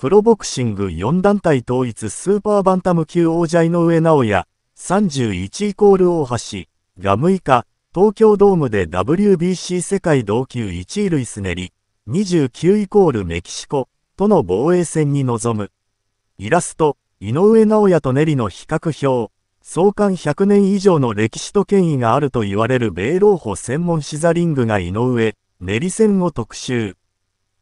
プロボクシング4団体統一スーパーバンタム級王者井上尚弥、31イコール大橋が6日、東京ドームで WBC 世界同級1位ルイスネり、29イコールメキシコとの防衛戦に臨む。イラスト、井上尚弥とネリの比較表、創刊100年以上の歴史と権威があると言われる米老保専門シザリングが井上、ネリ戦を特集。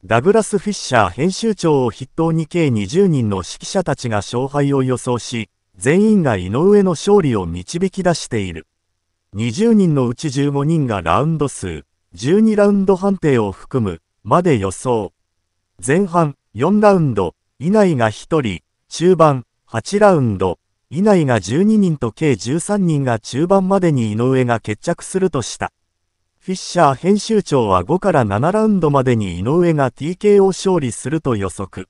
ダグラス・フィッシャー編集長を筆頭に計20人の指揮者たちが勝敗を予想し、全員が井上の勝利を導き出している。20人のうち15人がラウンド数、12ラウンド判定を含む、まで予想。前半4ラウンド、以内が1人、中盤8ラウンド、以内が12人と計13人が中盤までに井上が決着するとした。フィッシャー編集長は5から7ラウンドまでに井上が TK を勝利すると予測。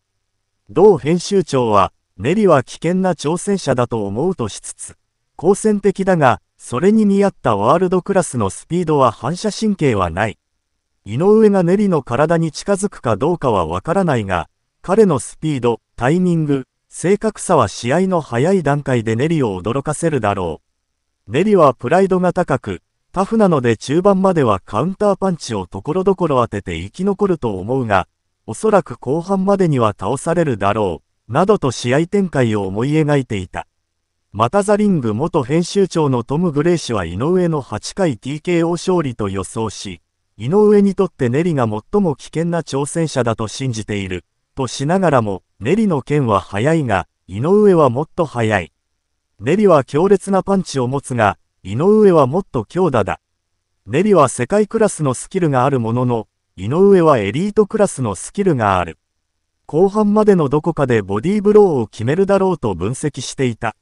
同編集長は、ネリは危険な挑戦者だと思うとしつつ、好戦的だが、それに見合ったワールドクラスのスピードは反射神経はない。井上がネリの体に近づくかどうかはわからないが、彼のスピード、タイミング、正確さは試合の早い段階でネリを驚かせるだろう。ネリはプライドが高く、タフなので中盤まではカウンターパンチをところどころ当てて生き残ると思うが、おそらく後半までには倒されるだろう、などと試合展開を思い描いていた。またザリング元編集長のトム・グレイ氏は井上の8回 TKO 勝利と予想し、井上にとってネリが最も危険な挑戦者だと信じている、としながらも、ネリの剣は速いが、井上はもっと速い。ネリは強烈なパンチを持つが、井上はもっと強打だ。ネリは世界クラスのスキルがあるものの、井上はエリートクラスのスキルがある。後半までのどこかでボディーブローを決めるだろうと分析していた。